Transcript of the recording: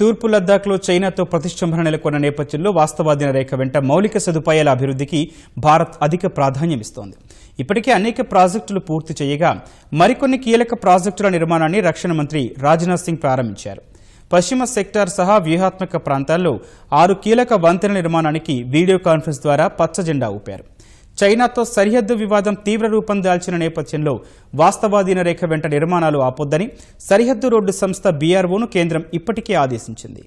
తూర్పు లద్దాఖ్లో చైనాతో ప్రతిష్టంభన నెలకొన్న నేపథ్యంలో వాస్తవాధీన రేఖ వెంట మౌలిక సదుపాయాల అభివృద్ధికి భారత్ అధిక ప్రాధాన్యమిస్తోంది ఇప్పటికే అనేక ప్రాజెక్టులు పూర్తి చేయగా మరికొన్ని కీలక ప్రాజెక్టుల నిర్మాణాన్ని రక్షణ మంత్రి రాజ్నాథ్ సింగ్ ప్రారంభించారు పశ్చిమ సెక్టార్ సహా వ్యూహాత్మక ప్రాంతాల్లో ఆరు కీలక వంతెన నిర్మాణానికి వీడియో కాన్ఫరెన్స్ ద్వారా పచ్చజెండా ఊపారు చైనాతో సరిహద్దు వివాదం తీవ్ర రూపం దాల్చిన నేపథ్యంలో వాస్తవాధీన రేఖ వెంట నిర్మాణాలు ఆపొద్దని సరిహద్దు రోడ్డు సంస్థ బీఆర్ఓను కేంద్రం ఇప్పటికే ఆదేశించింది